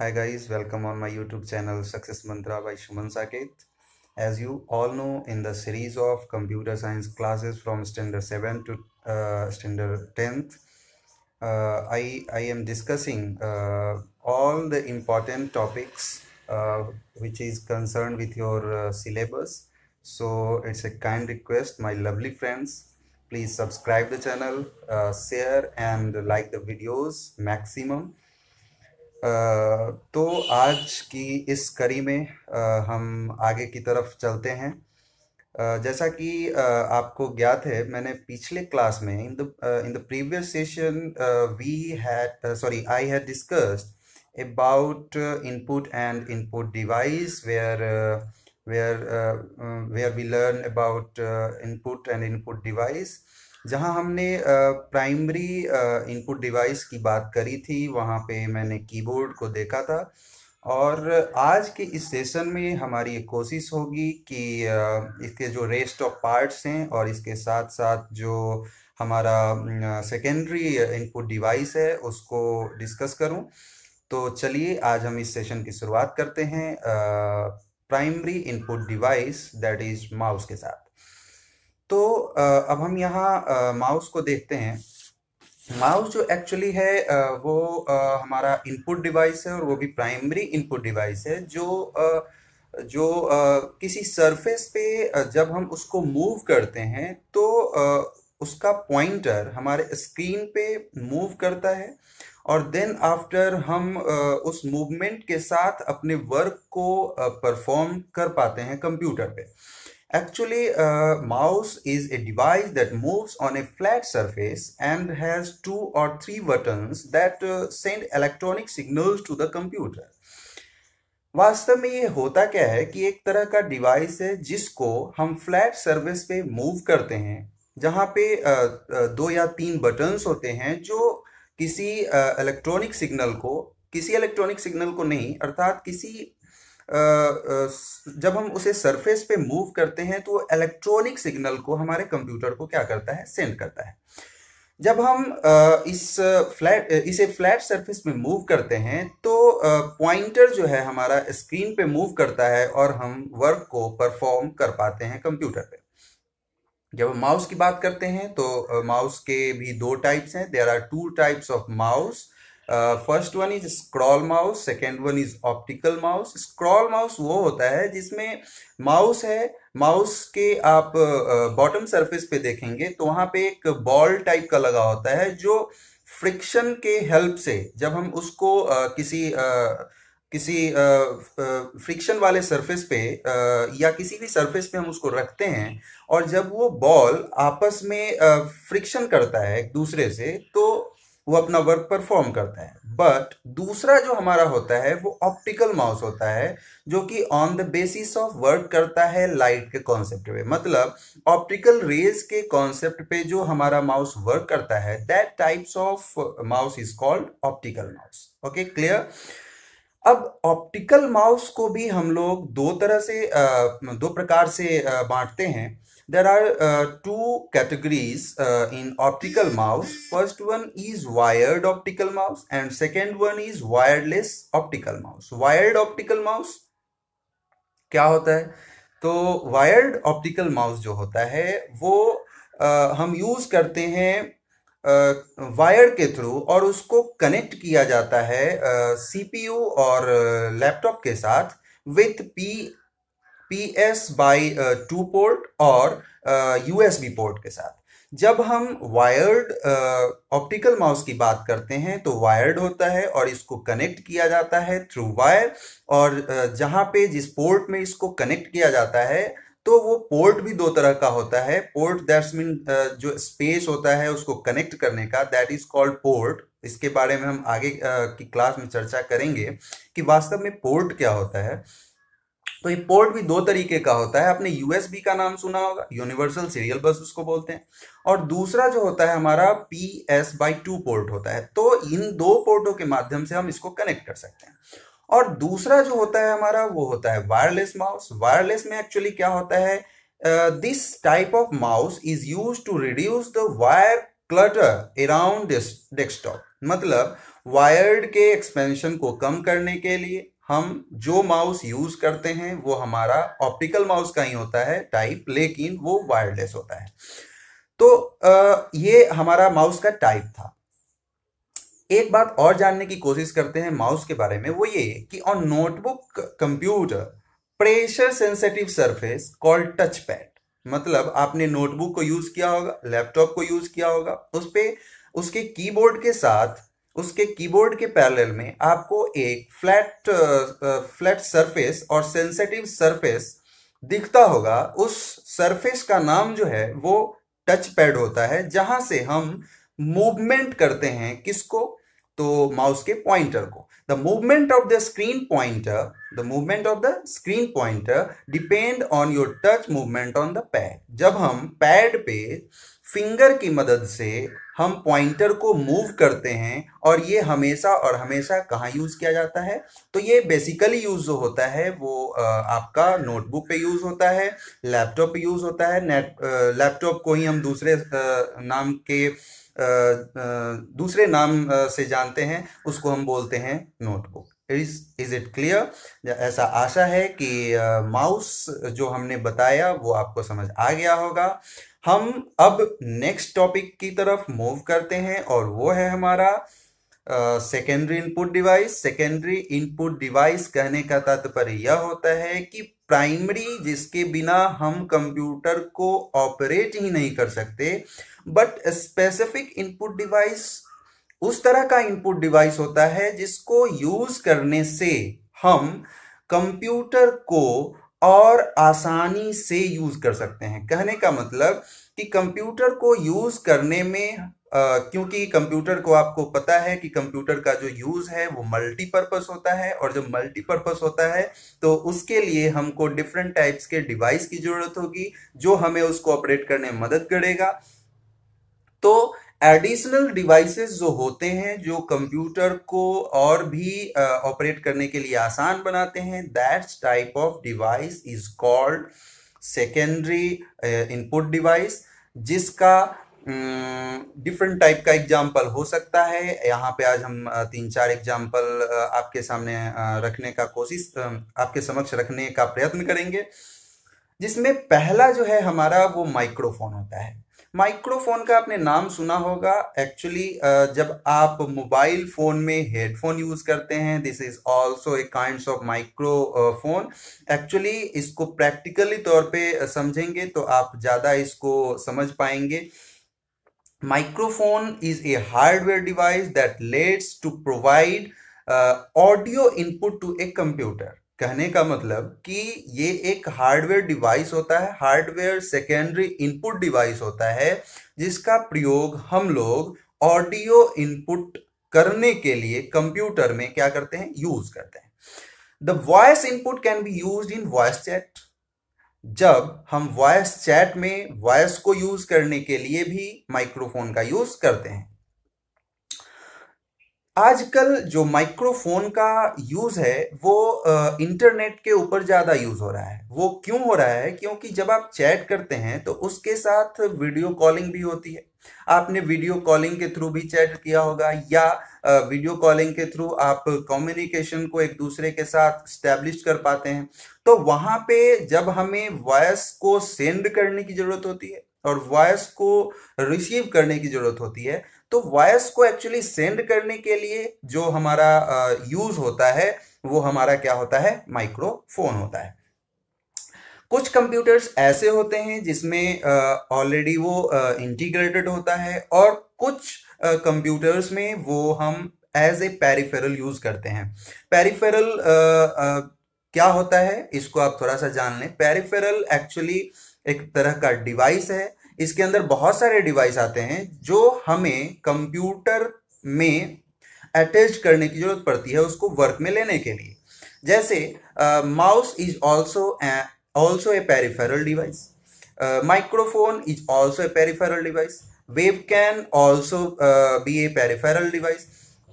Hi guys, welcome on my YouTube channel Success Mantra by Shuman Saket. As you all know, in the series of computer science classes from standard 7 to uh, standard 10th, uh, I, I am discussing uh, all the important topics uh, which is concerned with your uh, syllabus. So it's a kind request, my lovely friends. Please subscribe the channel, uh, share and like the videos maximum तो आज की इस कड़ी में हम आगे की तरफ चलते हैं जैसा कि आपको ज्ञात है मैंने पिछले क्लास में in the in the previous session we had sorry I had discussed about input and input device where where where we learn about input and input device जहां हमने प्राइमरी इनपुट डिवाइस की बात करी थी वहां पे मैंने कीबोर्ड को देखा था और आज के इस सेशन में हमारी एक कोशिश होगी कि इसके जो रेस्ट ऑफ पार्ट्स हैं और इसके साथ साथ जो हमारा सेकेंडरी इनपुट डिवाइस है उसको डिस्कस करूं तो चलिए आज हम इस सेशन की शुरुआत करते हैं primary input device that is mouse के साथ तो अब हम यहाँ माउस को देखते हैं माउस जो एक्चुअली है वो हमारा इनपुट डिवाइस है और वो भी प्राइमरी इनपुट डिवाइस है जो जो किसी सरफेस पे जब हम उसको मूव करते हैं तो उसका पॉइंटर हमारे स्क्रीन पे मूव करता है और देन आफ्टर हम उस मूवमेंट के साथ अपने वर्क को परफॉर्म कर पाते हैं कंप्यूटर पे Actually, a mouse is a device that moves on a flat surface and has two or three buttons that uh, send electronic signals to the computer. वास्तव में ये होता क्या है कि एक तरह का डिवाइस है जिसको हम फ्लैट सर्विस पे मूव करते हैं जहाँ पे दो या तीन बटन्स होते हैं जो किसी इलेक्ट्रॉनिक सिग्नल को किसी इलेक्ट्रॉनिक सिग्नल को नहीं अर्थात किसी जब हम उसे सरफेस पे मूव करते हैं तो इलेक्ट्रॉनिक सिग्नल को हमारे कंप्यूटर को क्या करता है सेंड करता है जब हम इस फ्लैट इसे फ्लैट सरफेस में मूव करते हैं तो पॉइंटर जो है हमारा स्क्रीन पे मूव करता है और हम वर्क को परफॉर्म कर पाते हैं कंप्यूटर पे जब हम माउस की बात करते हैं तो माउस के भी दो टाइप्स हैं there are two types of mouse first one is scroll mouse second one is optical mouse scroll mouse वो होता है जिसमें माउस है माउस के आप बॉटम uh, सरफेस पे देखेंगे तो वहाँ पे एक बॉल टाइप का लगा होता है जो फ्रिक्शन के हेल्प से जब हम उसको uh, किसी uh, किसी फ्रिक्शन uh, uh, वाले सरफेस पे uh, या किसी भी सरफेस पे हम उसको रखते हैं और जब वो बॉल आपस में फ्रिक्शन करता है एक दूसरे से तो वो अपना वर्क परफॉर्म करते हैं बट दूसरा जो हमारा होता है वो ऑप्टिकल माउस होता है जो कि on the basis of work करता है लाइट के कॉन्सेप्ट पे मतलब ऑप्टिकल रेज के कॉन्सेप्ट पे जो हमारा माउस वर्क करता है that types of mouse is called optical mouse okay clear अब ऑप्टिकल माउस को भी हम लोग दो तरह से दो प्रकार से बांटते हैं there are uh, two categories uh, in optical mouse first one is wired optical mouse and second one is wireless optical mouse wired optical mouse क्या होता है तो वायर्ड ऑप्टिकल माउस जो होता है वो आ, हम यूज़ करते हैं वायर के थ्रू और उसको कनेक्ट किया जाता है सीपीयू और लैपटॉप के साथ with P P S by two port और बी uh, पोर्ट के साथ जब हम वायर्ड ऑप्टिकल माउस की बात करते हैं तो वायर्ड होता है और इसको कनेक्ट किया जाता है थ्रू वायर और uh, जहाँ पे जिस पोर्ट में इसको कनेक्ट किया जाता है तो वो पोर्ट भी दो तरह का होता है पोर्ट दैट्स मीन जो स्पेस होता है उसको कनेक्ट करने का दैट इज कॉल्ड पोर्ट इसके बारे में हम आगे uh, की क्लास में चर्चा करेंगे कि वास्तव में पोर्ट क्या होता है तो ये पोर्ट भी दो तरीके का होता है आपने यूएसबी का नाम सुना होगा यूनिवर्सल सीरियल बस उसको बोलते हैं और दूसरा जो होता है हमारा P S by two port होता है तो इन दो पोर्टों के माध्यम से हम इसको कनेक्ट कर सकते हैं और दूसरा जो होता है हमारा वो होता है वायरलेस माउस वायरलेस में एक्चुअली क्या होता है this type of mouse is use to reduce the wire clutter around desktop मतलब वायर्ड के एक्सपेंशन को कम करने के लिए हम जो माउस यूज करते हैं वो हमारा ऑप्टिकल माउस का ही होता है टाइप लेकिन वो वायरलेस होता है तो आ, ये हमारा माउस का टाइप था एक बात और जानने की कोशिश करते हैं माउस के बारे में वो ये कि on notebook computer pressure sensitive surface call touch pad मतलब आपने नोटबुक को यूज किया होगा लैपटॉप को यूज किया होगा उस पर उसके कीबोर्ड के साथ उसके कीबोर्ड के पैरेलल में आपको एक फ्लैट फ्लैट सरफेस और सेंसिटिव सरफेस दिखता होगा उस सरफेस का नाम जो है वो टच पैड होता है जहां से हम मूवमेंट करते हैं किसको तो माउस के पॉइंटर को the movement of the screen pointer the movement of the screen pointer depend on your touch movement on the pad जब हम पैड पे फिंगर की मदद से हम पॉइंटर को मूव करते हैं और ये हमेशा और हमेशा कहाँ यूज़ किया जाता है तो ये बेसिकली यूज़ जो होता है वो आपका नोटबुक पे यूज़ होता है लैपटॉप पे यूज़ होता है नेट लैपटॉप को ही हम दूसरे नाम के दूसरे नाम से जानते हैं उसको हम बोलते हैं notebook is is it clear ऐसा आशा है कि माउस जो हमने बताया वो आपको समझ आ गया होगा हम अब नेक्स्ट टॉपिक की तरफ मूव करते हैं और वो है हमारा secondary input device secondary input device कहने का तात्पर्य यह होता है कि प्राइमरी जिसके बिना हम कंप्यूटर को ऑपरेट ही नहीं कर सकते बट स्पेसिफिक इनपुट डिवाइस उस तरह का इनपुट डिवाइस होता है जिसको यूज करने से हम कंप्यूटर को और आसानी से यूज कर सकते हैं कहने का मतलब कि कंप्यूटर को यूज करने में हाँ। क्योंकि कंप्यूटर को आपको पता है कि कंप्यूटर का जो यूज़ है वो मल्टीपर्पस होता है और जब मल्टीपर्पस होता है तो उसके लिए हमको डिफरेंट टाइप्स के डिवाइस की ज़रूरत होगी जो हमें उसको ऑपरेट करने में मदद करेगा तो एडिशनल डिवाइसेस जो होते हैं जो कंप्यूटर को और भी ऑपरेट करने के लिए आसान बनाते हैं that's type of device is called secondary input device जिसका डिफरेंट um, टाइप का एग्जाम्पल हो सकता है यहाँ पे आज हम तीन चार एग्जाम्पल आपके सामने रखने का कोशिश आपके समक्ष रखने का प्रयत्न करेंगे जिसमें पहला जो है हमारा वो माइक्रोफोन होता है माइक्रोफोन का आपने नाम सुना होगा एक्चुअली जब आप मोबाइल फ़ोन में हेडफोन यूज़ करते हैं this is also a kind of microphone actually इसको प्रैक्टिकली तौर पे समझेंगे तो आप ज़्यादा इसको समझ पाएंगे microphone is a hardware device that lets to provide audio input to a computer कहने का मतलब कि ये एक हार्डवेयर डिवाइस होता है हार्डवेयर सेकेंडरी इनपुट डिवाइस होता है जिसका प्रयोग हम लोग ऑडियो इनपुट करने के लिए कंप्यूटर में क्या करते हैं यूज करते हैं the voice input can be use in voice chat जब हम वॉइस चैट में वॉइस को यूज करने के लिए भी माइक्रोफोन का यूज करते हैं आजकल जो माइक्रोफोन का यूज़ है वो इंटरनेट के ऊपर ज़्यादा यूज़ हो रहा है वो क्यों हो रहा है क्योंकि जब आप चैट करते हैं तो उसके साथ वीडियो कॉलिंग भी होती है आपने वीडियो कॉलिंग के थ्रू भी चैट किया होगा या वीडियो कॉलिंग के थ्रू आप कम्युनिकेशन को एक दूसरे के साथ स्टैब्लिश कर पाते हैं तो वहाँ पे जब हमें वॉयस को सेंड करने की ज़रूरत होती है और वॉयस को रिसीव करने की ज़रूरत होती है तो वॉयस को एक्चुअली सेंड करने के लिए जो हमारा यूज़ होता है वो हमारा क्या होता है माइक्रोफोन होता है कुछ कंप्यूटर्स ऐसे होते हैं जिसमें ऑलरेडी वो इंटीग्रेटेड होता है और कुछ कंप्यूटर्स में वो हम एज ए पेरीफेरल यूज़ करते हैं पेरीफेरल क्या होता है इसको आप थोड़ा सा जान लें पेरीफेरल एक्चुअली uh, एक तरह का डिवाइस है इसके अंदर बहुत सारे डिवाइस आते हैं जो हमें कंप्यूटर में अटैच करने की जरूरत पड़ती है उसको वर्क में लेने के लिए जैसे mouse is also also a peripheral device microphone is also a peripheral device web can also be a peripheral device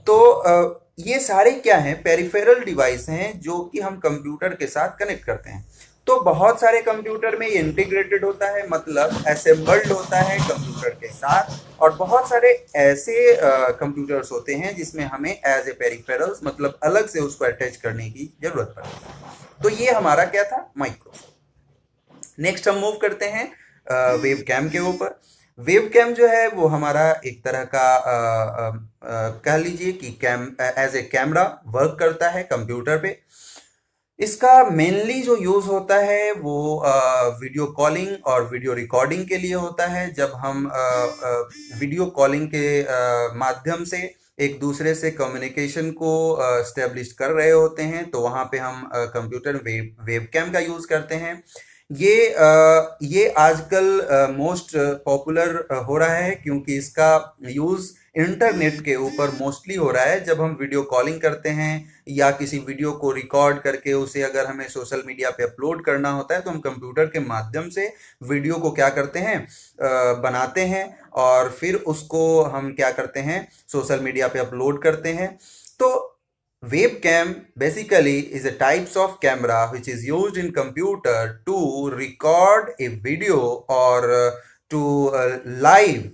तो uh, ये सारे क्या हैं पेरिफेरल डिवाइस हैं जो कि हम कंप्यूटर के साथ कनेक्ट करते हैं तो बहुत सारे कंप्यूटर में ये इंटीग्रेटेड होता है मतलब असेंबल्ड होता है कंप्यूटर के साथ और बहुत सारे ऐसे कंप्यूटर्स होते हैं जिसमें हमें एज ए पेरिफेरल्स मतलब अलग से उसको अटैच करने की जरूरत पड़ती है तो ये हमारा क्या था माइक्रोफोन नेक्स्ट हम मूव करते हैं वेब कैम के ऊपर वेब कैम जो है वो हमारा एक तरह का आ, आ, आ, कह लीजिए कि cam as a camera work करता है कंप्यूटर पे इसका मेनली जो यूज़ होता है वो आ, वीडियो कॉलिंग और वीडियो रिकॉर्डिंग के लिए होता है जब हम आ, आ, वीडियो कॉलिंग के आ, माध्यम से एक दूसरे से कम्युनिकेशन को स्टेब्लिश कर रहे होते हैं तो वहाँ पे हम कंप्यूटर वेब वेब कैम का यूज़ करते हैं ये आ, ये आजकल मोस्ट पॉपुलर हो रहा है क्योंकि इसका यूज़ इंटरनेट के ऊपर मोस्टली हो रहा है जब हम वीडियो कॉलिंग करते हैं या किसी वीडियो को रिकॉर्ड करके उसे अगर हमें सोशल मीडिया पे अपलोड करना होता है तो हम कंप्यूटर के माध्यम से वीडियो को क्या करते हैं बनाते हैं और फिर उसको हम क्या करते हैं सोशल मीडिया पे अपलोड करते हैं तो web cam basically is a types of camera which is use in computer to record a video और to live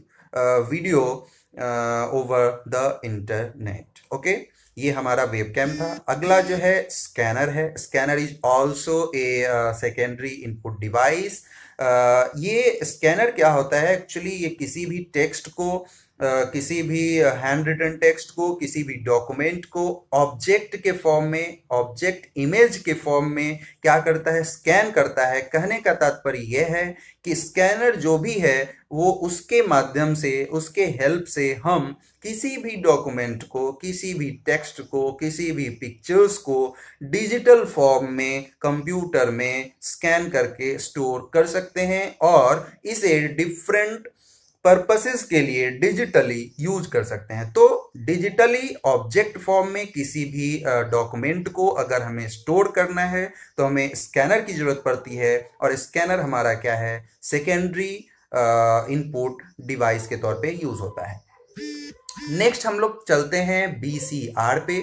video uh, uh, uh over the internet okay ये हमारा वेब कैम था अगला जो है स्कैनर है scanner is also a secondary input device ये scanner क्या होता है एक्चुअली ये किसी भी टेक्स्ट को किसी भी हैंड रिटन टेक्स्ट को किसी भी डॉक्यूमेंट को ऑब्जेक्ट के फॉर्म में ऑब्जेक्ट इमेज के फॉर्म में क्या करता है स्कैन करता है कहने का तात्पर्य यह है कि स्कैनर जो भी है वो उसके माध्यम से उसके हेल्प से हम किसी भी डॉक्यूमेंट को किसी भी टेक्स्ट को किसी भी पिक्चर्स को डिजिटल फॉर्म में कंप्यूटर में स्कैन करके स्टोर कर सकते हैं और इसे डिफरेंट पर्पसेस के लिए डिजिटली यूज कर सकते हैं तो डिजिटली ऑब्जेक्ट फॉर्म में किसी भी डॉक्यूमेंट को अगर हमें स्टोर करना है तो हमें स्कैनर की ज़रूरत पड़ती है और स्कैनर हमारा क्या है सेकेंडरी इनपुट डिवाइस के तौर पे यूज़ होता है नेक्स्ट हम लोग चलते हैं बी सी आर पे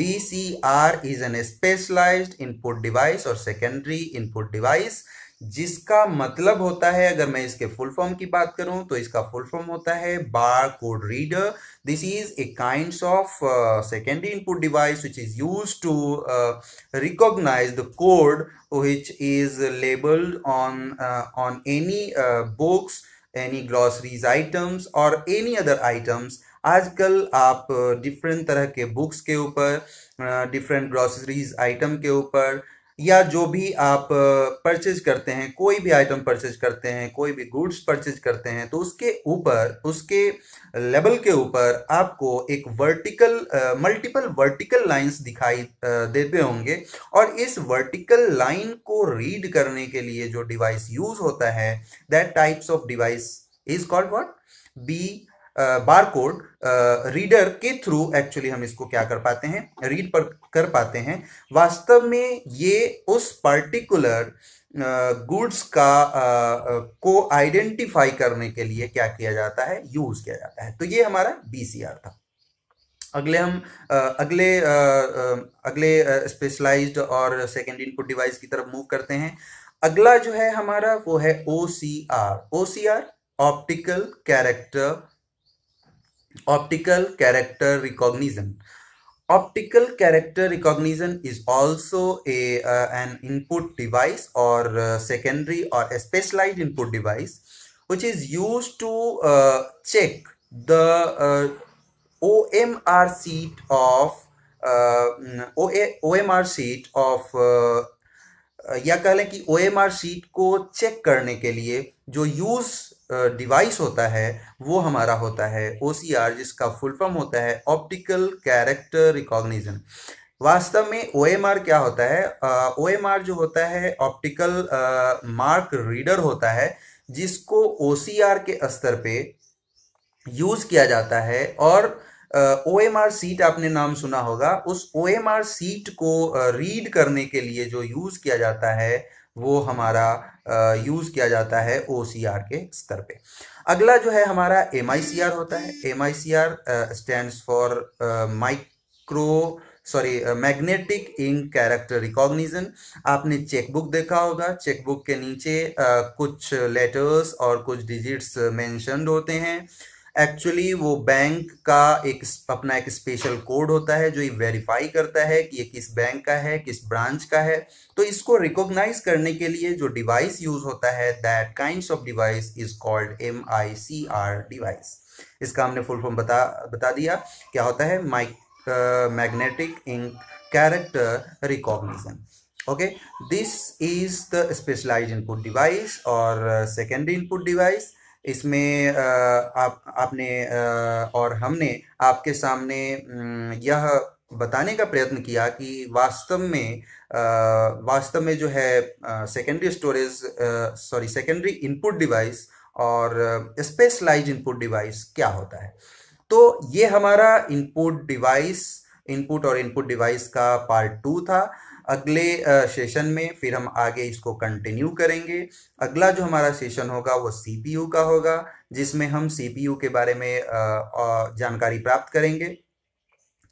B C R is an specialized input device और सेकेंडरी इनपुट डिवाइस जिसका मतलब होता है अगर मैं इसके फुल फॉर्म की बात करूं तो इसका फुल फॉर्म होता है bar code reader this is a kind of secondary input device which is use to recognize the code which is labelled on on any books any glossaries items और any other items आजकल आप different uh, तरह के books के ऊपर different groceries item के ऊपर या जो भी आप परचेज करते हैं कोई भी आइटम परचेज करते हैं कोई भी गुड्स परचेज करते हैं तो उसके ऊपर उसके लेवल के ऊपर आपको एक वर्टिकल मल्टीपल वर्टिकल लाइंस दिखाई देते होंगे और इस वर्टिकल लाइन को रीड करने के लिए जो डिवाइस यूज होता है that types of device is called what B bar code reader के थ्रू एक्चुअली हम इसको क्या कर पाते हैं रीड पर कर पाते हैं वास्तव में ये उस पर्टिकुलर गुड्स का को आइडेंटिफाई करने के लिए क्या किया जाता है यूज किया जाता है तो ये हमारा बीसीआर था अगले हम अगले अगले स्पेशलाइज्ड और सेकेंड इनपुट डिवाइस की तरफ मूव करते हैं अगला जो है हमारा वो है O C R O C R optical character optical character recognition optical character recognition is also an input device और सेकेंडरी और specialize input device which is use to check the O M R sheet of O M R sheet of या कह लें कि O M R sheet को चेक करने के लिए जो यूज़ डिवाइस होता है वो हमारा होता है ओ जिसका फुल फॉर्म होता है ऑप्टिकल कैरेक्टर रिकॉग्निजन वास्तव में ओ क्या होता है ओ जो होता है ऑप्टिकल मार्क रीडर होता है जिसको ओ के स्तर पे यूज़ किया जाता है और ओ एम आर सीट आपने नाम सुना होगा उस ओ एम आर सीट को रीड करने के लिए जो यूज़ किया जाता है वो हमारा यूज़ किया जाता है ओ सी आर के स्तर पे अगला जो है हमारा एम आई सी आर होता है M I C R stand for micro sorry magnetic ink character recognition आपने चेकबुक देखा होगा चेकबुक के नीचे uh, कुछ लेटर्स और कुछ डिजिट्स मैंशनड होते हैं एक्चुअली वो बैंक का एक अपना एक स्पेशल कोड होता है जो ये वेरीफाई करता है कि ये किस बैंक का है किस ब्रांच का है तो इसको रिकॉग्नाइज करने के लिए जो डिवाइस यूज होता है that kind of device is called M I C R device इसका हमने फुल फॉर्म बता बता दिया क्या होता है mic magnetic ink character recognition okay this is the specialized input device और uh, इनपुट डिवाइस इसमें आप आपने और हमने आपके सामने यह बताने का प्रयत्न किया कि वास्तव में वास्तव में जो है secondary storage sorry secondary input device और स्पेशलाइज इनपुट डिवाइस क्या होता है तो ये हमारा इनपुट डिवाइस इनपुट और इनपुट डिवाइस का पार्ट टू था अगले सेशन में फिर हम आगे इसको कंटिन्यू करेंगे अगला जो हमारा सेशन होगा वो सीपीयू का होगा जिसमें हम सीपीयू के बारे में जानकारी प्राप्त करेंगे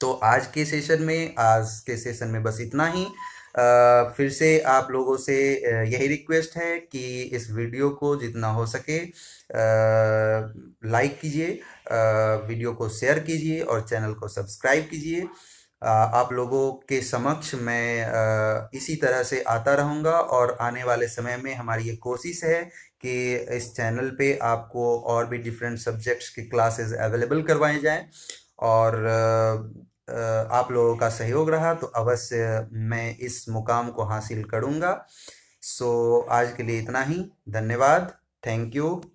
तो आज के सेशन में आज के सेशन में बस इतना ही आ, फिर से आप लोगों से यही रिक्वेस्ट है कि इस वीडियो को जितना हो सके लाइक कीजिए वीडियो को शेयर कीजिए और चैनल को सब्सक्राइब कीजिए आप लोगों के समक्ष मैं इसी तरह से आता रहूँगा और आने वाले समय में हमारी ये कोशिश है कि इस चैनल पे आपको और भी डिफरेंट सब्जेक्ट्स की क्लासेस अवेलेबल करवाए जाएं और आप लोगों का सहयोग रहा तो अवश्य मैं इस मुकाम को हासिल करूँगा सो आज के लिए इतना ही धन्यवाद थैंक यू